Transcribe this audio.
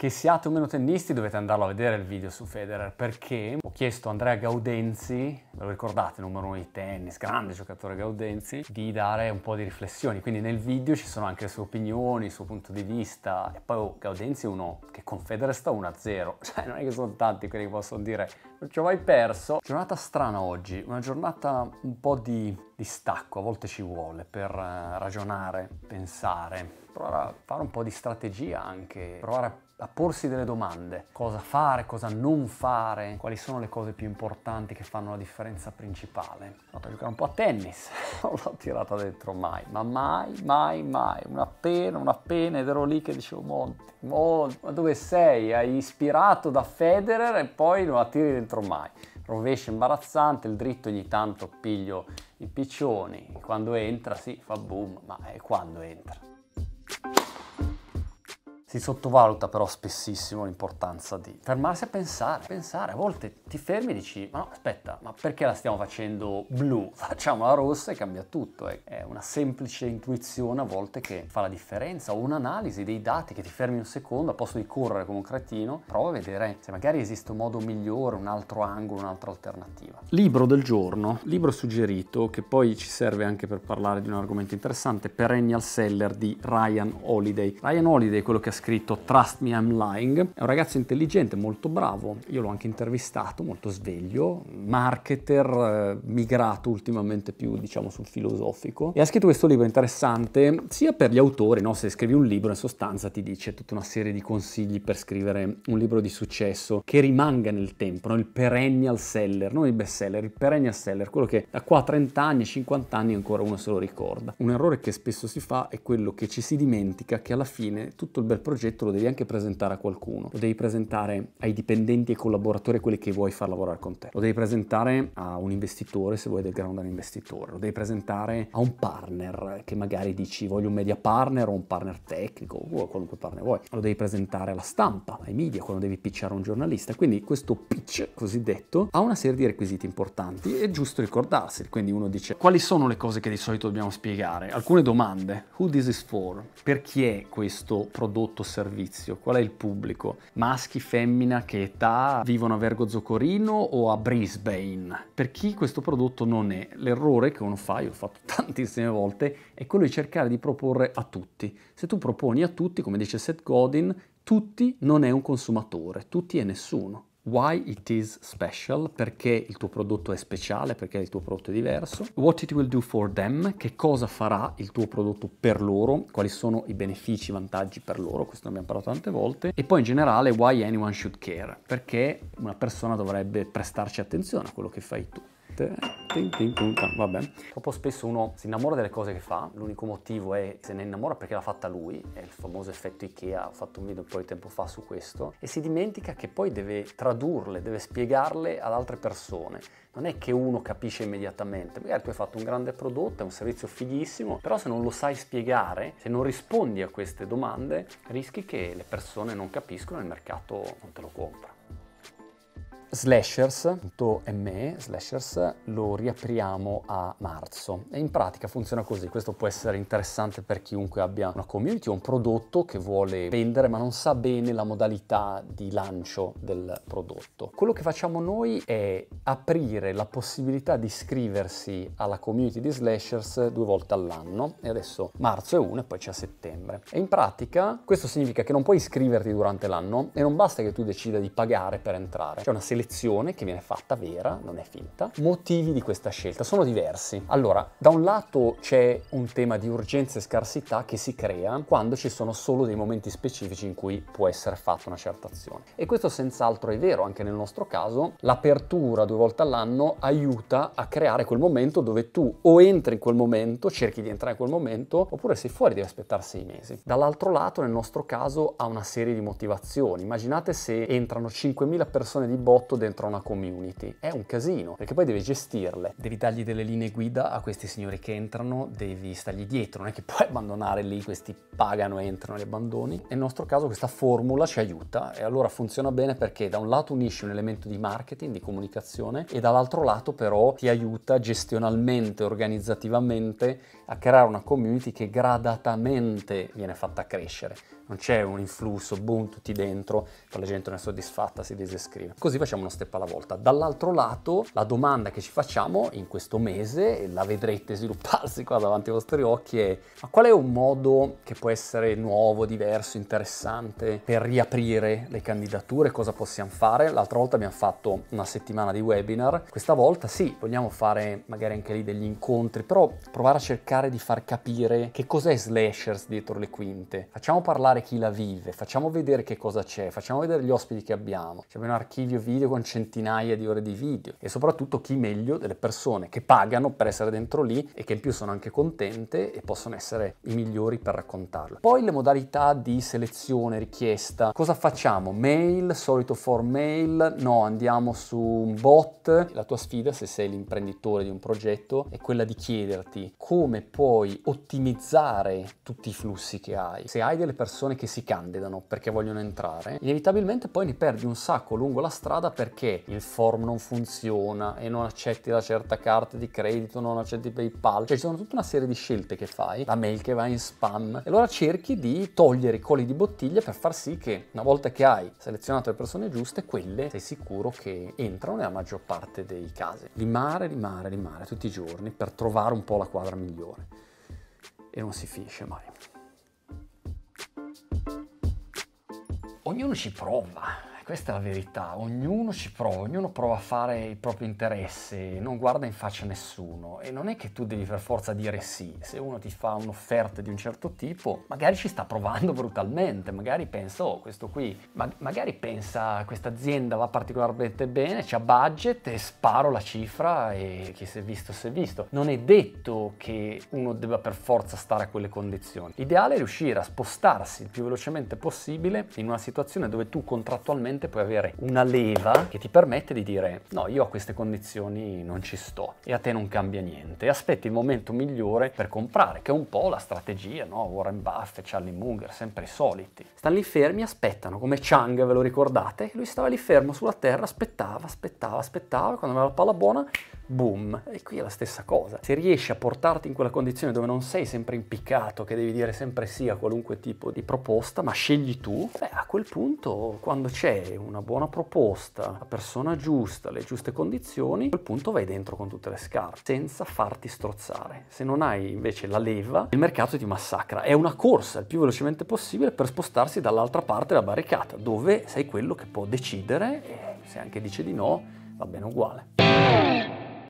Che siate o meno tennisti dovete andarlo a vedere il video su Federer perché ho chiesto a Andrea Gaudenzi, ve lo ricordate, numero uno di tennis, grande giocatore Gaudenzi, di dare un po' di riflessioni. Quindi nel video ci sono anche le sue opinioni, il suo punto di vista. E poi oh, Gaudenzi è uno che con Federer sta 1-0, cioè non è che sono tanti quelli che possono dire non ci ho mai perso. Giornata strana oggi, una giornata un po' di, di stacco, a volte ci vuole per eh, ragionare, pensare, provare a fare un po' di strategia anche, provare a a porsi delle domande, cosa fare, cosa non fare, quali sono le cose più importanti che fanno la differenza principale. Ho andato a giocare un po' a tennis, non l'ho tirata dentro mai, ma mai, mai, mai, una pena, una pena ed ero lì che dicevo Monti, Monti, ma dove sei? Hai ispirato da Federer e poi non la tiri dentro mai. Rovescio imbarazzante, il dritto ogni tanto piglio i piccioni, quando entra sì fa boom, ma è quando entra. Si sottovaluta però spessissimo l'importanza di fermarsi a pensare, pensare, a volte ti fermi e dici ma no, aspetta, ma perché la stiamo facendo blu? Facciamola rossa e cambia tutto. È una semplice intuizione a volte che fa la differenza o un'analisi dei dati che ti fermi un secondo, al posto di correre come un cretino, prova a vedere se magari esiste un modo migliore, un altro angolo, un'altra alternativa. Libro del giorno, libro suggerito che poi ci serve anche per parlare di un argomento interessante, Perennial Seller di Ryan Holiday. Ryan Holiday è quello che ha scritto Trust Me I'm Lying. È un ragazzo intelligente, molto bravo, io l'ho anche intervistato, molto sveglio, marketer, eh, migrato ultimamente più diciamo sul filosofico. E ha scritto questo libro interessante sia per gli autori, no? se scrivi un libro in sostanza ti dice tutta una serie di consigli per scrivere un libro di successo che rimanga nel tempo, no? il perennial seller, non il best seller, il perennial seller, quello che da qua a 30 anni, 50 anni ancora uno se lo ricorda. Un errore che spesso si fa è quello che ci si dimentica che alla fine tutto il bel progetto lo devi anche presentare a qualcuno, lo devi presentare ai dipendenti e collaboratori, quelli che vuoi far lavorare con te, lo devi presentare a un investitore se vuoi del ground investitore, lo devi presentare a un partner che magari dici voglio un media partner o un partner tecnico o qualunque partner vuoi, lo devi presentare alla stampa, ai media, quando devi pitchare a un giornalista, quindi questo pitch cosiddetto ha una serie di requisiti importanti, è giusto ricordarsi, quindi uno dice quali sono le cose che di solito dobbiamo spiegare, alcune domande, who this is for, per chi è questo prodotto, servizio? Qual è il pubblico? Maschi, femmina, che età? Vivono a Vergo Zocorino o a Brisbane? Per chi questo prodotto non è, l'errore che uno fa, io ho fatto tantissime volte, è quello di cercare di proporre a tutti. Se tu proponi a tutti, come dice Seth Godin, tutti non è un consumatore, tutti è nessuno. Why it is special, perché il tuo prodotto è speciale, perché il tuo prodotto è diverso. What it will do for them, che cosa farà il tuo prodotto per loro, quali sono i benefici, i vantaggi per loro, questo ne abbiamo parlato tante volte. E poi in generale why anyone should care, perché una persona dovrebbe prestarci attenzione a quello che fai tu niente. Ting, ting, vabbè. Troppo spesso uno si innamora delle cose che fa, l'unico motivo è se ne innamora perché l'ha fatta lui, è il famoso effetto Ikea, ho fatto un video un po' di tempo fa su questo, e si dimentica che poi deve tradurle, deve spiegarle ad altre persone. Non è che uno capisce immediatamente, magari tu hai fatto un grande prodotto, è un servizio fighissimo, però se non lo sai spiegare, se non rispondi a queste domande, rischi che le persone non capiscono e il mercato non te lo compra slashers.me, slashers, lo riapriamo a marzo e in pratica funziona così, questo può essere interessante per chiunque abbia una community o un prodotto che vuole vendere ma non sa bene la modalità di lancio del prodotto. Quello che facciamo noi è aprire la possibilità di iscriversi alla community di slashers due volte all'anno e adesso marzo è uno e poi c'è settembre e in pratica questo significa che non puoi iscriverti durante l'anno e non basta che tu decida di pagare per entrare, c'è una selezione selezione che viene fatta vera, non è finta. Motivi di questa scelta sono diversi. Allora, da un lato c'è un tema di urgenza e scarsità che si crea quando ci sono solo dei momenti specifici in cui può essere fatta una certa azione. E questo senz'altro è vero, anche nel nostro caso, l'apertura due volte all'anno aiuta a creare quel momento dove tu o entri in quel momento, cerchi di entrare in quel momento, oppure sei fuori, devi aspettare sei mesi. Dall'altro lato, nel nostro caso, ha una serie di motivazioni. Immaginate se entrano 5.000 persone di botte prodotto dentro una community. È un casino, perché poi devi gestirle. Devi dargli delle linee guida a questi signori che entrano, devi stargli dietro, non è che puoi abbandonare lì, questi pagano, entrano e abbandoni. Nel nostro caso questa formula ci aiuta e allora funziona bene perché da un lato unisci un elemento di marketing, di comunicazione e dall'altro lato però ti aiuta gestionalmente, organizzativamente a creare una community che gradatamente viene fatta crescere. Non c'è un influsso, boom, tutti dentro, la gente non è soddisfatta, si desiscrive. Così facciamo facciamo uno step alla volta. Dall'altro lato la domanda che ci facciamo in questo mese, e la vedrete svilupparsi qua davanti ai vostri occhi, è ma qual è un modo che può essere nuovo, diverso, interessante per riaprire le candidature? Cosa possiamo fare? L'altra volta abbiamo fatto una settimana di webinar, questa volta sì, vogliamo fare magari anche lì degli incontri, però provare a cercare di far capire che cos'è Slashers dietro le quinte. Facciamo parlare chi la vive, facciamo vedere che cosa c'è, facciamo vedere gli ospiti che abbiamo. C'è un archivio video video con centinaia di ore di video e soprattutto chi meglio delle persone che pagano per essere dentro lì e che in più sono anche contente e possono essere i migliori per raccontarlo. Poi le modalità di selezione, richiesta, cosa facciamo? Mail, solito for mail, no andiamo su un bot. La tua sfida se sei l'imprenditore di un progetto è quella di chiederti come puoi ottimizzare tutti i flussi che hai. Se hai delle persone che si candidano perché vogliono entrare, inevitabilmente poi ne perdi un sacco lungo la strada perché il form non funziona e non accetti la certa carta di credito, non accetti PayPal, cioè ci sono tutta una serie di scelte che fai, la mail che va in spam, e allora cerchi di togliere i colli di bottiglia per far sì che una volta che hai selezionato le persone giuste, quelle sei sicuro che entrano nella maggior parte dei casi. Rimare, rimare, rimare tutti i giorni per trovare un po' la quadra migliore e non si finisce mai. Ognuno ci prova, questa è la verità, ognuno ci prova, ognuno prova a fare il proprio interesse, non guarda in faccia nessuno e non è che tu devi per forza dire sì, se uno ti fa un'offerta di un certo tipo, magari ci sta provando brutalmente, magari pensa, oh questo qui, ma- magari pensa questa azienda va particolarmente bene, c'ha budget e sparo la cifra e chi si è visto si è visto. Non è detto che uno debba per forza stare a quelle condizioni, l'ideale è riuscire a spostarsi il più velocemente possibile in una situazione dove tu contrattualmente finalmente puoi avere una leva che ti permette di dire no, io a queste condizioni non ci sto e a te non cambia niente. E aspetti il momento migliore per comprare, che è un po' la strategia, no? Warren Buffett, Charlie Munger, sempre i soliti. Stanno lì fermi, aspettano, come Chang, ve lo ricordate? Lui stava lì fermo sulla terra, aspettava, aspettava, aspettava, quando aveva la palla buona, boom. E qui è la stessa cosa. Se riesci a portarti in quella condizione dove non sei sempre impiccato, che devi dire sempre sì a qualunque tipo di proposta, ma scegli tu, beh, a quel punto, quando c'è una buona proposta, la persona giusta, le giuste condizioni, a quel punto vai dentro con tutte le scarpe, senza farti strozzare. Se non hai invece la leva, il mercato ti massacra. È una corsa il più velocemente possibile per spostarsi dall'altra parte della barricata, dove sei quello che può decidere e se anche dice di no, va bene uguale.